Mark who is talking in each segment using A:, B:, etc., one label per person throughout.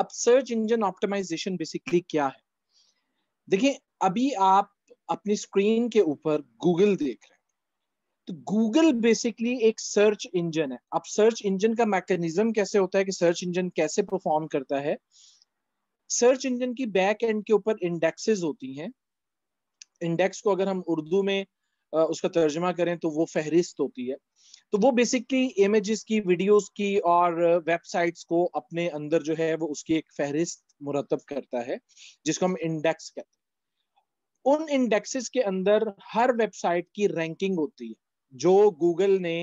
A: अब search engine optimisation basically क्या है देखिए अभी आप अपनी स्क्रीन के ऊपर गूगल देख रहे हैं तो गूगल बेसिकली एक सर्च इंजन है अब सर्च इंजन का मैकेनिज्म कैसे होता है कि सर्च इंजन कैसे परफॉर्म करता है सर्च इंजन की बैक एंड के ऊपर इंडेक्सेस होती हैं इंडेक्स को अगर हम उर्दू में उसका तर्जमा करें तो वो फहरिस्त होती है तो वो बेसिकली इमेजेस की वीडियोस की और वेबसाइट्स को अपने अंदर जो है वो उसकी एक फहरिस्त मुरतब करता है जिसको हम इंडेक्स कहते हैं उन इंडेक्सेस के अंदर हर वेबसाइट की रैंकिंग होती है जो गूगल ने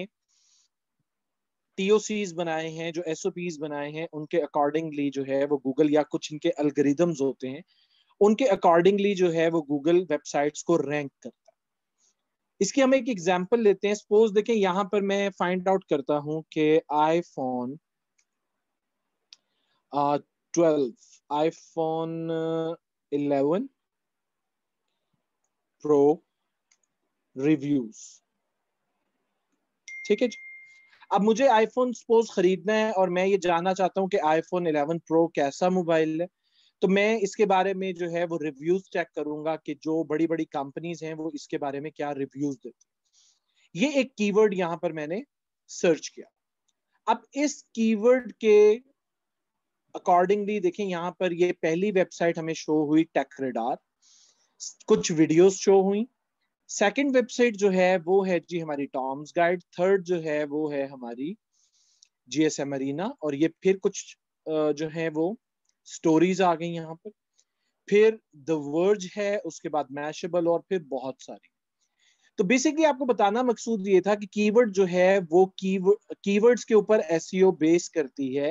A: टीओसीज बनाए हैं जो एसओपीज बनाए हैं उनके अकॉर्डिंगली जो है वो गूगल या कुछ इनके अलग्रिदम्स होते हैं उनके अकॉर्डिंगली जो है वो गूगल वेबसाइट्स को रैंक करता है इसकी हम एक एग्जाम्पल लेते हैं सपोज देखें यहाँ पर मैं फाइंड आउट करता हूं कि iPhone twelve iPhone eleven pro reviews ठीक है जी अब मुझे आईफोन सपोज खरीदना है और मैं ये जानना चाहता हूं कि आईफोन 11 प्रो कैसा मोबाइल है तो मैं इसके बारे में जो है वो रिव्यूज चेक करूंगा कि जो बड़ी बड़ी कंपनीज हैं वो इसके बारे में क्या रिव्यूज हैं ये एक कीवर्ड यहाँ पर मैंने सर्च किया अब इस कीवर्ड के अकॉर्डिंगली देखें यहां पर ये पहली वेबसाइट हमें शो हुई टेक रेडार कुछ वीडियोस शो हुई सेकंड वेबसाइट जो है वो है जी हमारी टॉम्स गाइड थर्ड जो है वो है हमारी जीएसएम अरीना और ये फिर कुछ जो है वो स्टोरीज आ गई यहाँ पर फिर द वर्ज है उसके बाद मैशेबल और फिर बहुत सारी तो बेसिकली आपको बताना मकसूद ये था कि कीवर्ड जो है वो कीवर्ड्स के ऊपर एस बेस e करती है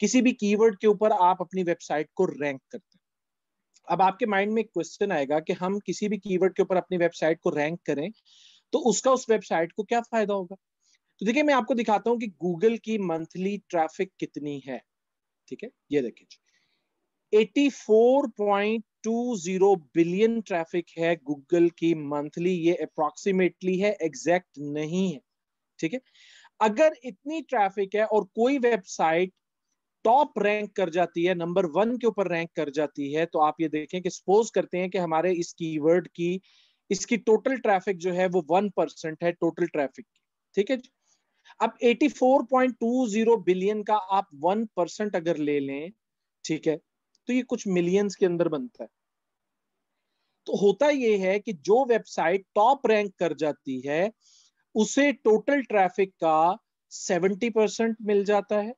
A: किसी भी कीवर्ड के ऊपर आप अपनी वेबसाइट को रैंक करते हैं अब आपके माइंड में क्वेश्चन आएगा कि हम किसी भी कीवर्ड के ऊपर अपनी वेबसाइट को रैंक करें तो उसका उस वेबसाइट को क्या फायदा होगा तो देखिए मैं आपको दिखाता हूँ कि गूगल की मंथली ट्रैफिक कितनी है ठीक है ये देखिए 84.20 बिलियन ट्रैफिक है गूगल की मंथली ये अप्रोक्सीमेटली है एग्जैक्ट नहीं है ठीक है अगर इतनी ट्रैफिक है और कोई वेबसाइट टॉप रैंक कर जाती है नंबर वन के ऊपर रैंक कर जाती है तो आप ये देखें कि सपोज करते हैं कि हमारे इस कीवर्ड की इसकी टोटल ट्रैफिक जो है वो वन परसेंट है टोटल ट्रैफिक की ठीक है अब 84.20 बिलियन का आप वन परसेंट अगर ले लें ठीक है तो ये कुछ मिलियंस के अंदर बनता है तो होता ये है कि जो वेबसाइट टॉप रैंक कर जाती है उसे टोटल ट्रैफिक का सेवेंटी परसेंट मिल जाता है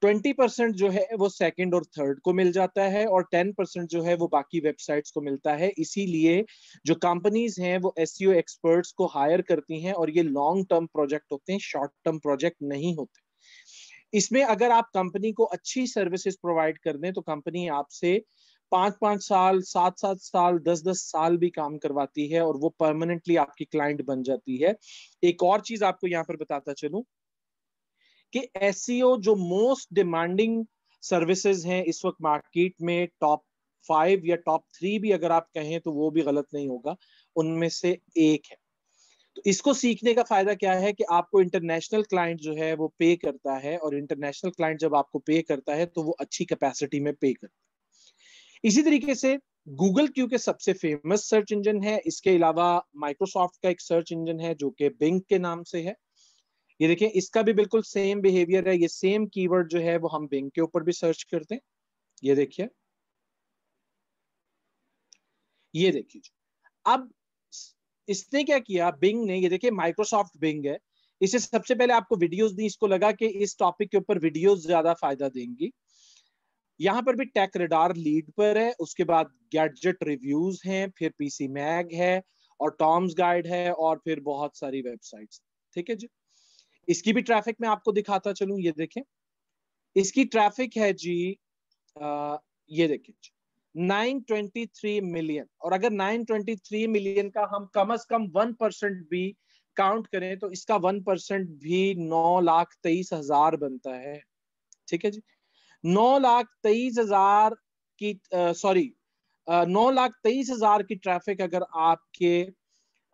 A: ट्वेंटी परसेंट जो है वो सेकंड और थर्ड को मिल जाता है और टेन परसेंट जो है वो बाकी वेबसाइट्स को मिलता है इसीलिए जो कंपनीज हैं वो एस एक्सपर्ट्स e को हायर करती हैं और ये लॉन्ग टर्म प्रोजेक्ट होते हैं शॉर्ट टर्म प्रोजेक्ट नहीं होते इसमें अगर आप कंपनी को अच्छी सर्विसेज प्रोवाइड कर दें तो कंपनी आपसे पांच पांच साल सात सात साल दस दस साल भी काम करवाती है और वो परमानेंटली आपकी क्लाइंट बन जाती है एक और चीज आपको यहाँ पर बताता चलूं कि एस e जो मोस्ट डिमांडिंग सर्विसेज हैं इस वक्त मार्केट में टॉप फाइव या टॉप थ्री भी अगर आप कहें तो वो भी गलत नहीं होगा उनमें से एक है तो इसको सीखने का फायदा क्या है कि आपको इंटरनेशनल क्लाइंट जो है वो पे करता है और इंटरनेशनल क्लाइंट जब आपको पे करता है तो वो अच्छी कैपेसिटी में पे करता है इसी तरीके से गूगल क्योंकि सबसे फेमस सर्च इंजन है इसके अलावा माइक्रोसॉफ्ट का एक सर्च इंजन है जो कि बिंक के नाम से है ये देखें इसका भी बिल्कुल सेम बिहेवियर है ये सेम कीवर्ड जो है वो हम बिंक के ऊपर भी सर्च करते हैं ये देखिए ये देखिए अब इसने क्या किया बिंग ने ये देखिए माइक्रोसॉफ्ट बिंग है इसे सबसे पहले आपको वीडियोस दी इसको लगा कि इस टॉपिक के ऊपर वीडियोस ज्यादा फायदा देंगी यहाँ पर भी टेक रेडार लीड पर है उसके बाद गैडजेट रिव्यूज हैं फिर पीसी मैग है और टॉम्स गाइड है और फिर बहुत सारी वेबसाइट्स ठीक है जी इसकी भी ट्रैफिक में आपको दिखाता चलू ये देखें इसकी ट्रैफिक है जी आ, ये देखिए 923 मिलियन और अगर 923 मिलियन का हम कम से कम वन परसेंट भी काउंट करें तो इसका वन परसेंट भी नौ लाख तेईस हजार बनता है ठीक है जी नौ लाख तेईस हजार की सॉरी नौ लाख तेईस हजार की ट्रैफिक अगर आपके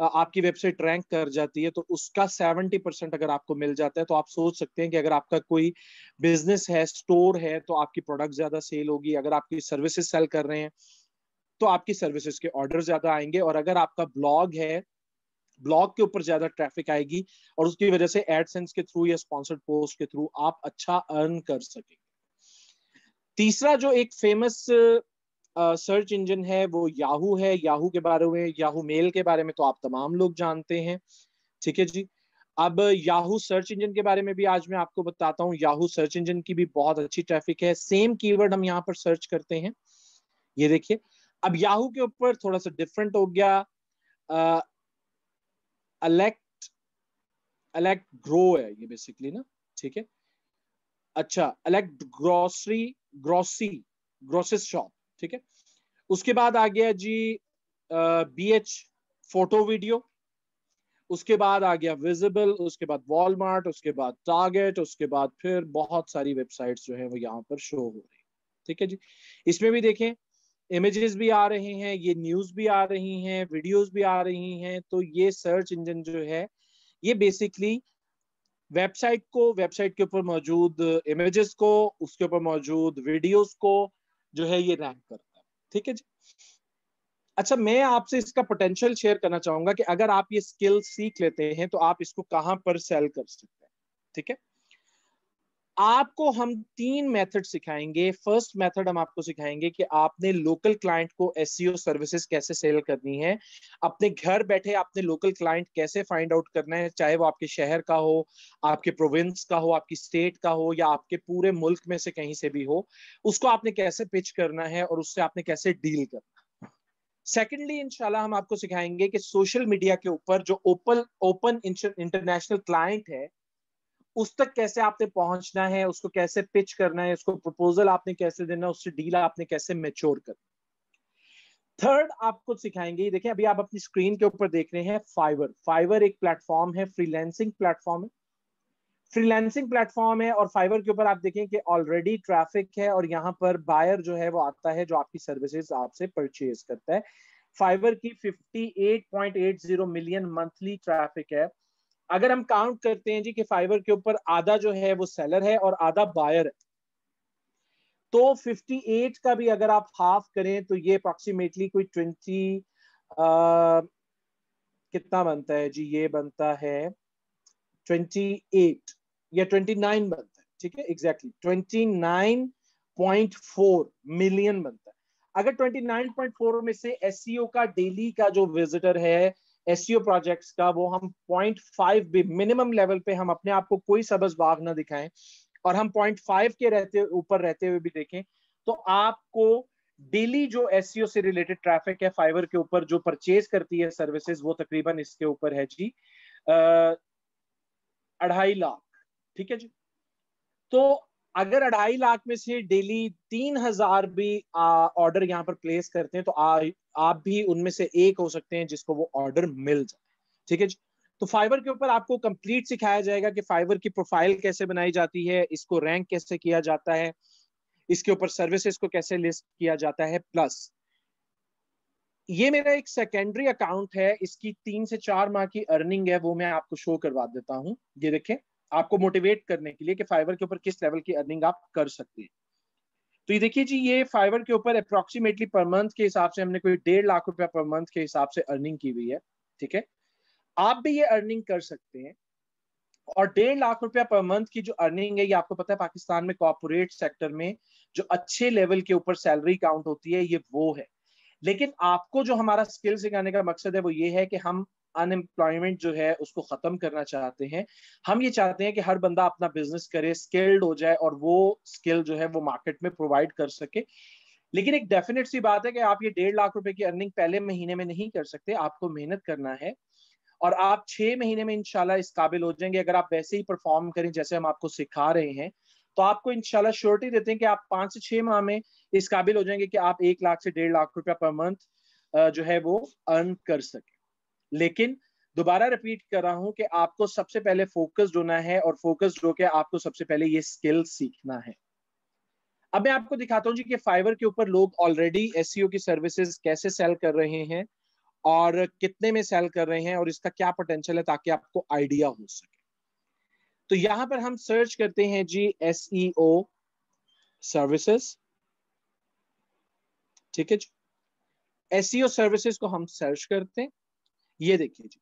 A: आपकी वेबसाइट रैंक कर जाती है तो उसका सेवेंटी परसेंट अगर आपको मिल जाता है तो आप सोच सकते हैं कि अगर आपका कोई बिजनेस है स्टोर है तो आपकी प्रोडक्ट ज्यादा सेल होगी अगर आपकी सर्विसेज सेल कर रहे हैं तो आपकी सर्विसेज के ऑर्डर ज्यादा आएंगे और अगर आपका ब्लॉग है ब्लॉग के ऊपर ज्यादा ट्रैफिक आएगी और उसकी वजह से एडसेंस के थ्रू या स्पॉन्सर्ड पोस्ट के थ्रू आप अच्छा अर्न कर सकेंगे तीसरा जो एक फेमस सर्च इंजन है वो याहू है याहू के बारे में याहू मेल के बारे में तो आप तमाम लोग जानते हैं ठीक है जी अब याहू सर्च इंजन के बारे में भी आज मैं आपको बताता हूँ याहू सर्च इंजन की भी बहुत अच्छी ट्रैफिक है सेम कीवर्ड हम यहाँ पर सर्च करते हैं ये देखिए अब याहू के ऊपर थोड़ा सा डिफरेंट हो गया अलेक्ट अलेक्ट ग्रो है ये बेसिकली ना ठीक है अच्छा अलेक्ट ग्रोसरी ग्रोसी ग्रोसिस शॉप ठीक है उसके बाद आ गया G B H photo video उसके बाद आ गया विजिबल उसके बाद वॉलमार्ट उसके बाद टारगेट उसके बाद फिर बहुत सारी वेबसाइट्स जो है वो यहाँ पर शो हो रही ठीक है जी इसमें भी देखें इमेजेस भी आ रहे हैं ये न्यूज भी आ रही हैं वीडियोस भी आ रही हैं तो ये सर्च इंजन जो है ये बेसिकली वेबसाइट को वेबसाइट के ऊपर मौजूद इमेजेस को उसके ऊपर मौजूद वीडियोस को जो है ये रैंक करता है ठीक है जी अच्छा मैं आपसे इसका पोटेंशियल शेयर करना चाहूंगा कि अगर आप ये स्किल सीख लेते हैं तो आप इसको कहां पर सेल कर सकते हैं ठीक है आपको हम तीन मेथड सिखाएंगे फर्स्ट मेथड हम आपको सिखाएंगे कि आपने लोकल क्लाइंट को एस सर्विसेज e कैसे सेल करनी है अपने घर बैठे आपने लोकल क्लाइंट कैसे फाइंड आउट करना है चाहे वो आपके शहर का हो आपके प्रोविंस का हो आपकी स्टेट का हो या आपके पूरे मुल्क में से कहीं से भी हो उसको आपने कैसे पिच करना है और उससे आपने कैसे डील करना सेकेंडली इनशाला हम आपको सिखाएंगे कि सोशल मीडिया के ऊपर जो ओपन ओपन इंटरनेशनल क्लाइंट है उस तक कैसे आपने पहुंचना है उसको कैसे पिच करना है उसको प्रपोजल आपने कैसे देना उससे डील आपने कैसे मेच्योर करना थर्ड आपको सिखाएंगे देखिए अभी आप अपनी स्क्रीन के ऊपर देख रहे हैं फाइवर फाइवर एक प्लेटफॉर्म है फ्रीलैंसिंग प्लेटफॉर्म है फ्रीलैंसिंग प्लेटफॉर्म है और फाइवर के ऊपर आप देखें कि ऑलरेडी ट्रैफिक है और यहाँ पर बायर जो है वो आता है जो आपकी सर्विसेज आपसे परचेज करता है फाइवर की 58.80 मिलियन मंथली ट्रैफिक है अगर हम काउंट करते हैं जी कि फाइबर के ऊपर आधा जो है वो सेलर है और आधा बायर है तो 58 का भी अगर आप हाफ करें तो ये अप्रोक्सीमेटली कोई 20 uh, कितना बनता है जी ये बनता है 28 या 29 बनता है ठीक है एग्जैक्टली exactly, 29.4 मिलियन बनता है अगर 29.4 में से एस e का डेली का जो विजिटर है एस प्रोजेक्ट्स e का वो हम पॉइंट फाइव भी मिनिमम लेवल पे हम अपने आप को कोई सबज बाग ना दिखाएं और हम पॉइंट फाइव के रहते ऊपर रहते हुए भी देखें तो आपको डेली जो एस e से रिलेटेड ट्रैफिक है फाइवर के ऊपर जो परचेज करती है सर्विसेज वो तकरीबन इसके ऊपर है जी अढ़ाई लाख ठीक है जी तो अगर अढ़ाई लाख में से डेली तीन हजार भी ऑर्डर यहाँ पर प्लेस करते हैं तो आ, आप भी उनमें से एक हो सकते हैं जिसको वो ऑर्डर मिल जाए ठीक है तो फाइबर के ऊपर आपको कंप्लीट सिखाया जाएगा कि फाइबर की प्रोफाइल कैसे बनाई जाती है इसको रैंक कैसे किया जाता है इसके ऊपर सर्विसेज को कैसे लिस्ट किया जाता है प्लस ये मेरा एक सेकेंडरी अकाउंट है इसकी तीन से चार माह की अर्निंग है वो मैं आपको शो करवा देता हूँ ये देखें आपको मोटिवेट करने के लिए कि फाइवर के ऊपर किस लेवल की अर्निंग आप कर सकते हैं तो ये देखिए जी ये फाइवर के ऊपर अप्रोक्सीमेटली पर मंथ के हिसाब से हमने कोई डेढ़ लाख रुपया पर मंथ के हिसाब से अर्निंग की हुई है ठीक है आप भी ये अर्निंग कर सकते हैं और डेढ़ लाख रुपया पर मंथ की जो अर्निंग है ये आपको पता है पाकिस्तान में कॉपोरेट सेक्टर में जो अच्छे लेवल के ऊपर सैलरी काउंट होती है ये वो है लेकिन आपको जो हमारा स्किल सिखाने का मकसद है वो ये है कि हम अनएम्प्लॉयमेंट जो है उसको खत्म करना चाहते हैं हम ये चाहते हैं कि हर बंदा अपना बिजनेस करे स्किल्ड हो जाए और वो स्किल जो है वो मार्केट में प्रोवाइड कर सके लेकिन एक डेफिनेट सी बात है कि आप ये डेढ़ लाख रुपए की अर्निंग पहले महीने में नहीं कर सकते आपको मेहनत करना है और आप छह महीने में इनशाला इस काबिल हो जाएंगे अगर आप वैसे ही परफॉर्म करें जैसे हम आपको सिखा रहे हैं तो आपको इनशाला श्योरिटी देते हैं कि आप पांच से छह माह में इस काबिल हो जाएंगे कि आप एक लाख से डेढ़ लाख रुपया पर मंथ जो है वो अर्न कर सके लेकिन दोबारा रिपीट कर रहा हूं कि आपको सबसे पहले फोकस्ड होना है और फोकस्ड होकर आपको सबसे पहले ये स्किल सीखना है अब मैं आपको दिखाता हूं जी कि फाइवर के ऊपर लोग ऑलरेडी एस e की सर्विसेज कैसे सेल कर रहे हैं और कितने में सेल कर रहे हैं और इसका क्या पोटेंशियल है ताकि आपको आइडिया हो सके तो यहां पर हम सर्च करते हैं जी एस सर्विसेज e ठीक है जी एस सर्विसेज e को हम सर्च करते हैं ये देखिए जी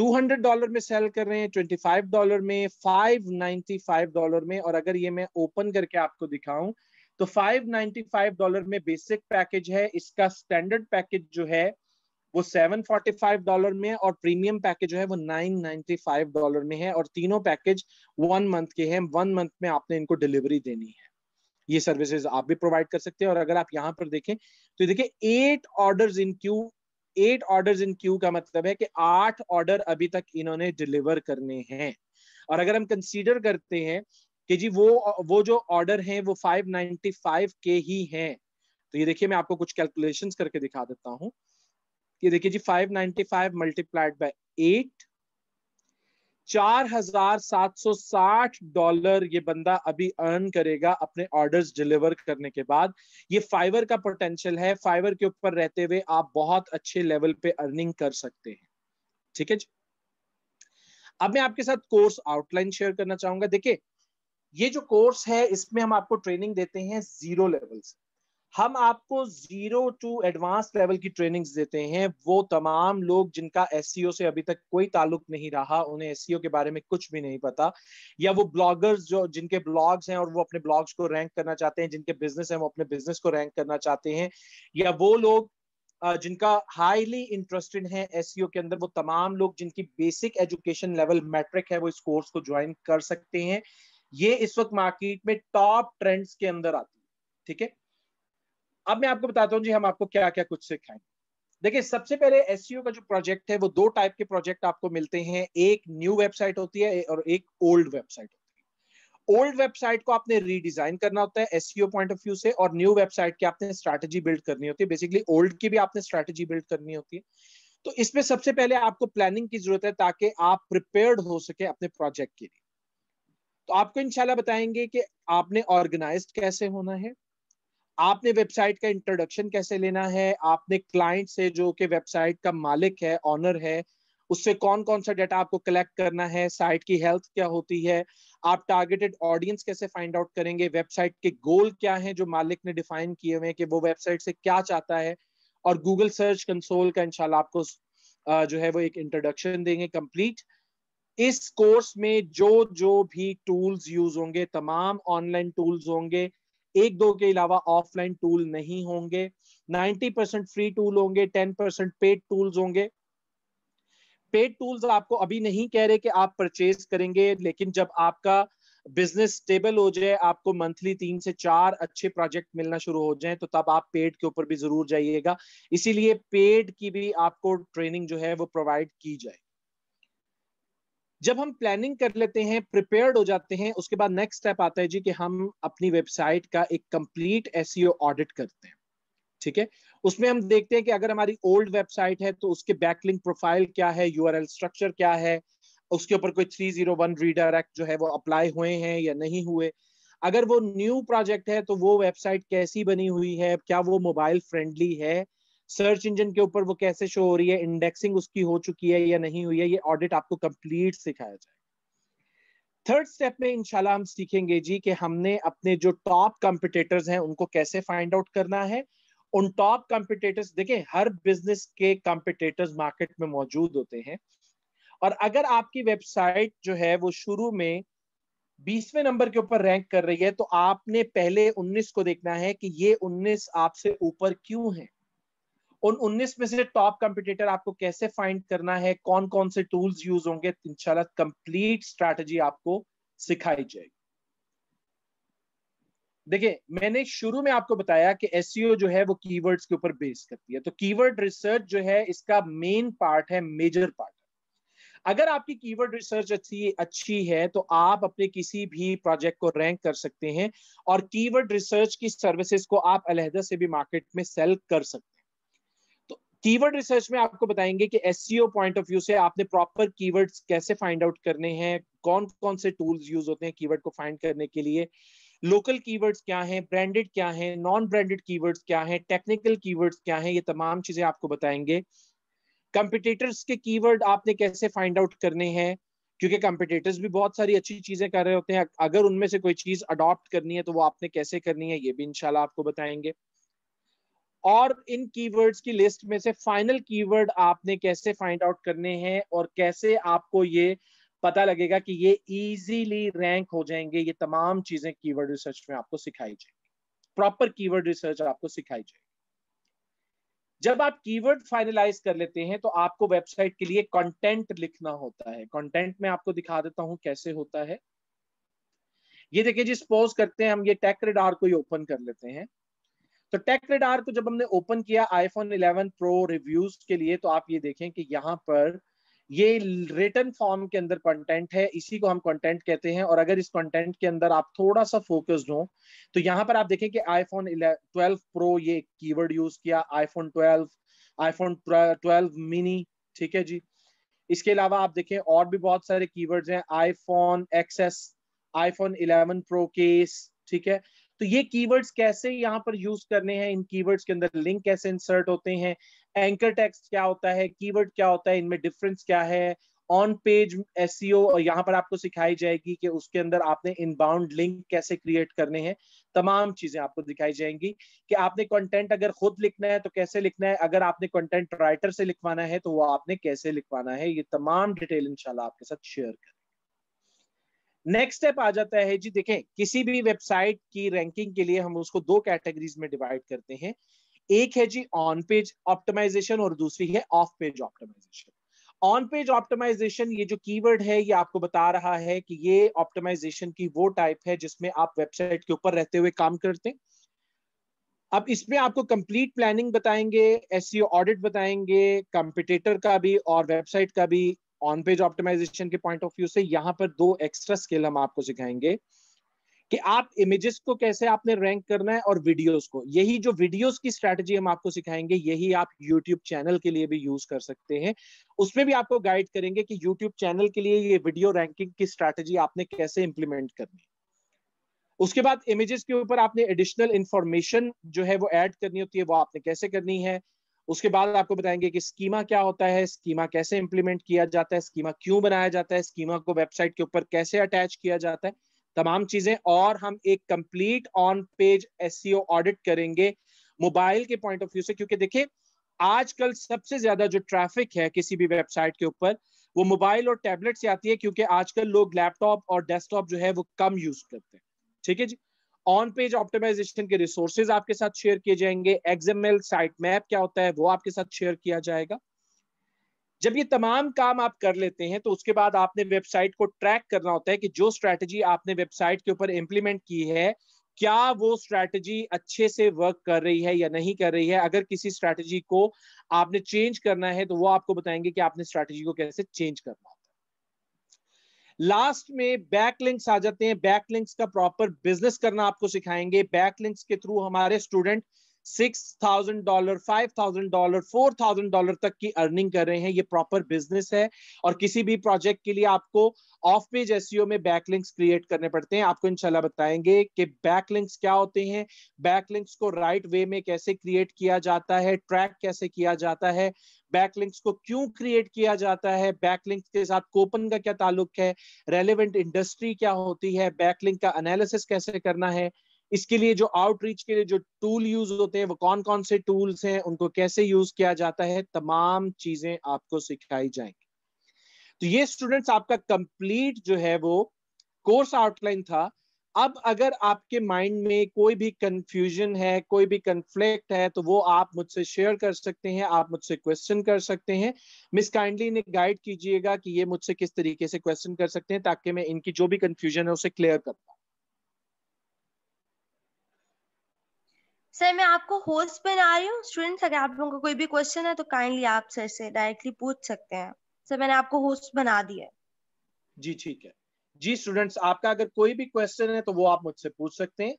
A: 200 डॉलर में सेल कर रहे हैं 25 डॉलर में 595 डॉलर में और अगर ये मैं ओपन करके आपको दिखाऊं तो 595 डॉलर में बेसिक पैकेज है इसका स्टैंडर्ड पैकेज जो है वो 745 डॉलर में और प्रीमियम पैकेज जो है वो 995 डॉलर में है और तीनों पैकेज वन मंथ के हैं वन मंथ में आपने इनको डिलीवरी देनी है ये सर्विसेज आप भी प्रोवाइड कर सकते हैं और अगर आप यहाँ पर देखें तो देखिए eight orders in queue eight order in queue का मतलब है कि आठ ऑर्डर अभी तक इन्होंने डिलीवर करने हैं और अगर हम कंसीडर करते हैं कि जी वो वो जो ऑर्डर हैं वो 595 के ही हैं तो ये देखिए मैं आपको कुछ कैलकुलेशंस करके दिखा देता हूँ ये देखिए जी 595 मल्टीप्लाइड बाय 8 चार हजार सात सौ साठ डॉलर ये बंदा अभी अर्न करेगा अपने ऑर्डर्स डिलीवर करने के बाद ये फाइवर का पोटेंशियल है फाइवर के ऊपर रहते हुए आप बहुत अच्छे लेवल पे अर्निंग कर सकते हैं ठीक है जी अब मैं आपके साथ कोर्स आउटलाइन शेयर करना चाहूंगा देखिये ये जो कोर्स है इसमें हम आपको ट्रेनिंग देते हैं जीरो लेवल से हम आपको जीरो टू एडवांस लेवल की ट्रेनिंग्स देते हैं वो तमाम लोग जिनका एस से अभी तक कोई ताल्लुक नहीं रहा उन्हें एस के बारे में कुछ भी नहीं पता या वो ब्लॉगर्स जो जिनके ब्लॉग्स हैं और वो अपने ब्लॉग्स को रैंक करना चाहते हैं जिनके बिजनेस हैं वो अपने बिजनेस को रैंक करना चाहते हैं या वो लोग जिनका हाईली इंटरेस्टेड है एस के अंदर वो तमाम लोग जिनकी बेसिक एजुकेशन लेवल मैट्रिक है वो इस कोर्स को ज्वाइन कर सकते हैं ये इस वक्त मार्केट में टॉप ट्रेंड्स के अंदर आती है ठीक है अब मैं आपको बताता हूँ जी हम आपको क्या क्या कुछ सिखाएंगे देखिए सबसे पहले एस e का जो प्रोजेक्ट है वो दो टाइप के प्रोजेक्ट आपको मिलते हैं एक न्यू वेबसाइट होती है और एक ओल्ड वेबसाइट होती है ओल्ड वेबसाइट को आपने रीडिजाइन करना होता है एस पॉइंट ऑफ व्यू से और न्यू वेबसाइट की आपने स्ट्रैटेजी बिल्ड करनी होती है बेसिकली ओल्ड की भी आपने स्ट्रैटेजी बिल्ड करनी होती है तो इसमें सबसे पहले आपको प्लानिंग की जरूरत है ताकि आप प्रिपेयर्ड हो सके अपने प्रोजेक्ट के लिए तो आपको इंशाल्लाह बताएंगे कि आपने ऑर्गेनाइज कैसे होना है आपने वेबसाइट का इंट्रोडक्शन कैसे लेना है आपने क्लाइंट से जो कि वेबसाइट का मालिक है ऑनर है उससे कौन कौन सा डाटा आपको कलेक्ट करना है साइट की हेल्थ क्या होती है आप टारगेटेड ऑडियंस कैसे फाइंड आउट करेंगे वेबसाइट के गोल क्या हैं जो मालिक ने डिफाइन किए हुए हैं कि वो वेबसाइट से क्या चाहता है और गूगल सर्च कंसोल का इंशाल्लाह आपको जो है वो एक इंट्रोडक्शन देंगे कंप्लीट इस कोर्स में जो जो भी टूल्स यूज होंगे तमाम ऑनलाइन टूल्स होंगे एक दो के अलावा ऑफलाइन टूल नहीं होंगे 90 परसेंट फ्री टूल होंगे 10 परसेंट पेड टूल्स होंगे पेड टूल्स आपको अभी नहीं कह रहे कि आप परचेज करेंगे लेकिन जब आपका बिजनेस स्टेबल हो जाए आपको मंथली तीन से चार अच्छे प्रोजेक्ट मिलना शुरू हो जाए तो तब आप पेड के ऊपर भी जरूर जाइएगा इसीलिए पेड की भी आपको ट्रेनिंग जो है वो प्रोवाइड की जाए जब हम प्लानिंग कर लेते हैं प्रिपेयर्ड हो जाते हैं उसके बाद नेक्स्ट स्टेप आता है जी कि हम अपनी वेबसाइट का एक कंप्लीट एस ऑडिट करते हैं ठीक है उसमें हम देखते हैं कि अगर हमारी ओल्ड वेबसाइट है तो उसके बैकलिंग प्रोफाइल क्या है यू स्ट्रक्चर क्या है उसके ऊपर कोई थ्री जीरो वन रीडायरेक्ट जो है वो अप्लाई हुए हैं या नहीं हुए अगर वो न्यू प्रोजेक्ट है तो वो वेबसाइट कैसी बनी हुई है क्या वो मोबाइल फ्रेंडली है सर्च इंजन के ऊपर वो कैसे शो हो रही है इंडेक्सिंग उसकी हो चुकी है या नहीं हुई है ये ऑडिट आपको कंप्लीट सिखाया जाए थर्ड स्टेप में इंशाल्लाह हम सीखेंगे जी कि हमने अपने जो टॉप कॉम्पिटिटर्स हैं उनको कैसे फाइंड आउट करना है उन टॉप कॉम्पिटेटर्स देखें हर बिजनेस के कॉम्पिटेटर्स मार्केट में मौजूद होते हैं और अगर आपकी वेबसाइट जो है वो शुरू में बीसवें नंबर के ऊपर रैंक कर रही है तो आपने पहले 19 को देखना है कि ये 19 आपसे ऊपर क्यों है उन 19 में से टॉप कंपिटिटर आपको कैसे फाइंड करना है कौन कौन से टूल्स यूज होंगे इंशाल्लाह कंप्लीट स्ट्रेटजी आपको सिखाई जाएगी देखिए मैंने शुरू में आपको बताया कि एस e जो है वो कीवर्ड्स के ऊपर बेस करती है तो कीवर्ड रिसर्च जो है इसका मेन पार्ट है मेजर पार्ट अगर आपकी कीवर्ड रिसर्च अच्छी अच्छी है तो आप अपने किसी भी प्रोजेक्ट को रैंक कर सकते हैं और कीवर्ड रिसर्च की सर्विसेज को आप अलहदा से भी मार्केट में सेल कर सकते हैं कीवर्ड रिसर्च में आपको बताएंगे कि एस पॉइंट ऑफ व्यू से आपने प्रॉपर कीवर्ड्स कैसे फाइंड आउट करने हैं कौन कौन से टूल्स यूज होते हैं कीवर्ड को फाइंड करने के लिए लोकल कीवर्ड्स क्या हैं ब्रांडेड क्या हैं नॉन ब्रांडेड कीवर्ड्स क्या हैं टेक्निकल कीवर्ड्स क्या हैं ये तमाम चीजें आपको बताएंगे कंपिटेटर्स के कीवर्ड आपने कैसे फाइंड आउट करने हैं क्योंकि कंपिटेटर्स भी बहुत सारी अच्छी चीजें कर रहे होते हैं अगर उनमें से कोई चीज अडॉप्ट करनी है तो वो आपने कैसे करनी है ये भी इनशाला आपको बताएंगे और इन कीवर्ड्स की लिस्ट में से फाइनल कीवर्ड आपने कैसे फाइंड आउट करने हैं और कैसे आपको ये पता लगेगा कि ये इजीली रैंक हो जाएंगे ये तमाम चीजें कीवर्ड रिसर्च में आपको सिखाई जाएगी प्रॉपर कीवर्ड रिसर्च आपको सिखाई जाएगी जब आप कीवर्ड फाइनलाइज कर लेते हैं तो आपको वेबसाइट के लिए कंटेंट लिखना होता है कंटेंट में आपको दिखा देता हूं कैसे होता है ये देखिए जी सपोज करते हैं हम ये टेक रेडार को ही ओपन कर लेते हैं तो टेक रेडार को जब हमने ओपन किया आईफोन 11 प्रो रिव्यूज के लिए तो आप ये देखें कि यहाँ पर ये रिटर्न फॉर्म के अंदर कंटेंट है इसी को हम कंटेंट कहते हैं और अगर इस कंटेंट के अंदर आप थोड़ा सा फोकस्ड हो तो यहाँ पर आप देखें कि आईफोन 12 प्रो ये कीवर्ड यूज किया आईफोन 12 आईफोन 12 मिनी ठीक है जी इसके अलावा आप देखें और भी बहुत सारे कीवर्ड्स हैं iPhone XS iPhone 11 pro case ठीक है तो ये कीवर्ड्स कैसे यहाँ पर यूज करने हैं इन कीवर्ड्स के अंदर लिंक कैसे इंसर्ट होते हैं एंकर टेक्स्ट क्या होता है कीवर्ड क्या होता है इनमें डिफरेंस क्या है ऑन पेज एस और यहाँ पर आपको सिखाई जाएगी कि उसके अंदर आपने इनबाउंड लिंक कैसे क्रिएट करने हैं तमाम चीजें आपको दिखाई जाएंगी कि आपने कंटेंट अगर खुद लिखना है तो कैसे लिखना है अगर आपने कंटेंट राइटर से लिखवाना है तो वो आपने कैसे लिखवाना है ये तमाम डिटेल इंशाल्लाह आपके साथ शेयर करें नेक्स्ट स्टेप आ जाता है जी देखें किसी भी वेबसाइट की रैंकिंग के लिए हम उसको दो कैटेगरीज में डिवाइड करते हैं एक है जी ऑन पेज ऑप्टिमाइजेशन और दूसरी है off page optimisation on page optimisation ये जो कीवर्ड है ये आपको बता रहा है कि ये ऑप्टिमाइजेशन की वो टाइप है जिसमें आप वेबसाइट के ऊपर रहते हुए काम करते हैं अब इसमें आपको कंप्लीट प्लानिंग बताएंगे एस ऑडिट e बताएंगे कंपिटेटर का भी और वेबसाइट का भी ऑन पेज ऑप्टिमाइजेशन के पॉइंट ऑफ व्यू से यहाँ पर दो एक्स्ट्रा स्किल हम आपको सिखाएंगे कि आप इमेजेस को कैसे आपने रैंक करना है और वीडियोस को यही जो वीडियोस की स्ट्रेटजी हम आपको सिखाएंगे यही आप यूट्यूब चैनल के लिए भी यूज कर सकते हैं उसमें भी आपको गाइड करेंगे कि यूट्यूब चैनल के लिए ये वीडियो रैंकिंग की स्ट्रेटजी आपने कैसे इंप्लीमेंट करनी है उसके बाद इमेजेस के ऊपर आपने एडिशनल इंफॉर्मेशन जो है वो एड करनी होती है वो आपने कैसे करनी है उसके बाद आपको बताएंगे कि स्कीमा क्या होता है स्कीमा कैसे इंप्लीमेंट किया जाता है स्कीमा क्यों बनाया जाता है स्कीमा को वेबसाइट के ऊपर कैसे अटैच किया जाता है तमाम चीजें और हम एक complete on page S audit करेंगे मोबाइल के पॉइंट ऑफ व्यू से क्योंकि देखिये आजकल सबसे ज्यादा जो ट्रैफिक है किसी भी वेबसाइट के ऊपर वो मोबाइल और टैबलेट से आती है क्योंकि आजकल लोग लैपटॉप और डेस्कटॉप जो है वो कम यूज करते हैं ठीक है जी ऑन पेज ऑप्टिमाइजेशन के रिसोर्सेज आपके साथ शेयर किए जाएंगे एक्सएमएल साइट मैप क्या होता है वो आपके साथ शेयर किया जाएगा जब ये तमाम काम आप कर लेते हैं तो उसके बाद आपने वेबसाइट को ट्रैक करना होता है कि जो स्ट्रेटजी आपने वेबसाइट के ऊपर इंप्लीमेंट की है क्या वो स्ट्रेटजी अच्छे से वर्क कर रही है या नहीं कर रही है अगर किसी स्ट्रेटजी को आपने चेंज करना है तो वो आपको बताएंगे कि आपने स्ट्रेटजी को कैसे चेंज करना है लास्ट में बैकलिंक्स आ जाते हैं बैकलिंक्स का प्रॉपर बिजनेस करना आपको सिखाएंगे बैकलिंक्स के थ्रू हमारे student six thousand dollar five thousand dollar four thousand dollar तक की अर्निंग कर रहे हैं ये प्रॉपर बिजनेस है और किसी भी प्रोजेक्ट के लिए आपको ऑफ पेज एस में बैकलिंक्स क्रिएट करने पड़ते हैं आपको इनशाला बताएंगे कि बैकलिंक्स क्या होते हैं बैकलिंक्स को राइट right वे में कैसे क्रिएट किया जाता है ट्रैक कैसे किया जाता है बैकलिंक्स को क्यों क्रिएट किया जाता है बैकलिंक्स के साथ कोपन का क्या ताल्लुक है रेलिवेंट इंडस्ट्री क्या होती है बैकलिंक का एनालिसिस कैसे करना है इसके लिए जो आउटरीच के लिए जो टूल यूज होते हैं वो कौन कौन से टूल्स हैं उनको कैसे यूज किया जाता है तमाम चीजें आपको सिखाई जाएंगी तो ये स्टूडेंट्स आपका कंप्लीट जो है वो कोर्स आउटलाइन था अब अगर आपके माइंड में कोई भी कंफ्यूजन है कोई भी कंफ्लिक्ट है तो वो आप मुझसे शेयर कर सकते हैं आप मुझसे क्वेश्चन कर सकते हैं मिस काइंडली ने गाइड कीजिएगा कि ये मुझसे किस तरीके से क्वेश्चन कर सकते हैं ताकि मैं इनकी जो भी कंफ्यूजन है उसे क्लियर कर पाऊँ
B: सर मैं आपको होस्ट बना रही हूँ स्टूडेंट्स अगर आप लोगों का कोई भी क्वेश्चन है तो काइंडली आप सर से डायरेक्टली पूछ सकते हैं सर मैंने आपको होस्ट बना दिया
A: जी ठीक है जी स्टूडेंट्स आपका अगर कोई भी क्वेश्चन है तो वो आप मुझसे पूछ सकते हैं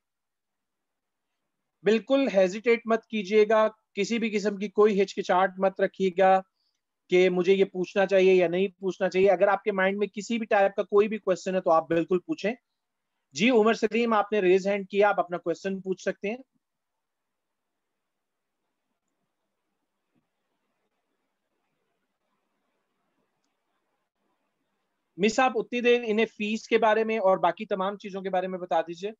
A: बिल्कुल हेजिटेट मत कीजिएगा किसी भी किस्म की कोई हिचकिचाहट मत रखिएगा कि मुझे ये पूछना चाहिए या नहीं पूछना चाहिए अगर आपके माइंड में किसी भी टाइप का कोई भी क्वेश्चन है तो आप बिल्कुल पूछें जी उमर सलीम आपने रेज हैंड किया आप अपना क्वेश्चन पूछ सकते हैं मिस आप उतनी देर इन्हें फीस के बारे में और बाकी तमाम चीजों के बारे में बता दीजिए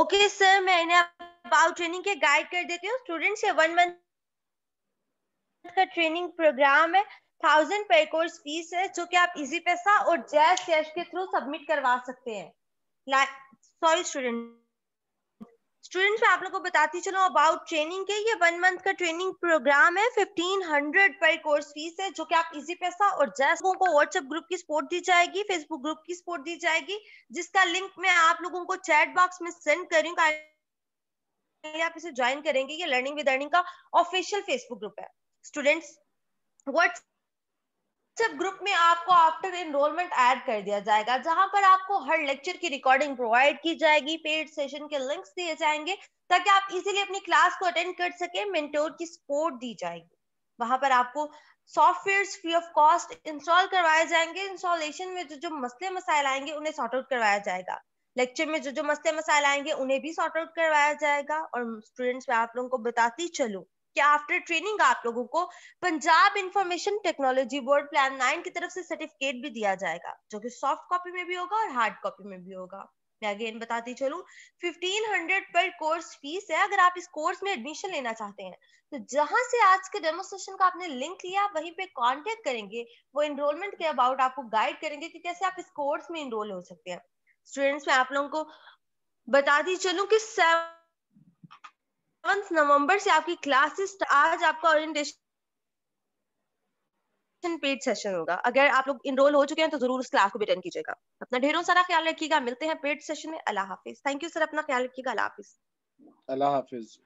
B: ओके सर मैं इन्हें अबाउट ट्रेनिंग के गाइड कर देती हूँ स्टूडेंट्स ये वन मंथ का ट्रेनिंग प्रोग्राम है थाउजेंड पे कोर्स फीस है जो कि आप इजी पैसा और जैस कैश के थ्रू सबमिट करवा सकते हैं सॉरी स्टूडेंट स्टूडेंट्स मैं आप लोगों को बताती चलो अबाउट ट्रेनिंग के ये वन मंथ का ट्रेनिंग प्रोग्राम है फिफ्टीन हंड्रेड पर कोर्स फीस है जो कि आप इजी पैसा और जैस लोगों को व्हाट्सएप ग्रुप की सपोर्ट दी जाएगी फेसबुक ग्रुप की सपोर्ट दी जाएगी जिसका लिंक मैं आप लोगों को चैट बॉक्स में सेंड करी आप इसे ज्वाइन करेंगे ये लर्निंग विद अर्निंग का ऑफिशियल फेसबुक ग्रुप है स्टूडेंट्स व्हाट्स व्हाट्सएप ग्रुप में आपको आफ्टर एनरोलमेंट ऐड कर दिया जाएगा जहां पर आपको हर लेक्चर की रिकॉर्डिंग प्रोवाइड की जाएगी पेड सेशन के लिंक्स दिए जाएंगे ताकि आप इजीली अपनी क्लास को अटेंड कर सके मेंटोर की सपोर्ट दी जाएगी वहां पर आपको software free of cost install करवाए जाएंगे इंस्टॉलेशन में जो जो मसले मसाइल आएंगे उन्हें सॉर्ट आउट करवाया जाएगा लेक्चर में जो जो मसले मसाइल आएंगे उन्हें भी सॉर्ट आउट करवाया जाएगा और स्टूडेंट्स मैं आप लोगों को बताती चलूँ कि आफ्टर ट्रेनिंग आप लोगों को Punjab information technology board plan nine की तरफ से सर्टिफिकेट भी दिया जाएगा जो कि सॉफ्ट कॉपी में भी होगा और हार्ड कॉपी में भी होगा मैं अगेन बताती चलू फिफ्टीन हंड्रेड पर कोर्स फीस है अगर आप इस कोर्स में एडमिशन लेना चाहते हैं तो जहां से आज के डेमोस्ट्रेशन का आपने लिंक लिया वहीं पे कांटेक्ट करेंगे वो इनरोलमेंट के अबाउट आपको गाइड करेंगे कि कैसे आप इस कोर्स में इनरोल हो सकते हैं स्टूडेंट्स मैं आप लोगों को बताती चलू कि सेवन नवंबर से आपकी क्लासेस आज आपका ओरिएंटेशन पेड सेशन होगा अगर आप लोग इनरोल हो चुके हैं तो जरूर उस क्लास को भी अटेंड कीजिएगा अपना ढेरों सारा ख्याल रखिएगा मिलते हैं पेड सेशन में अल्लाह हाफिज थैंक यू सर अपना ख्याल रखिएगा अल्लाह हाफिज
A: अल्लाह हाफिज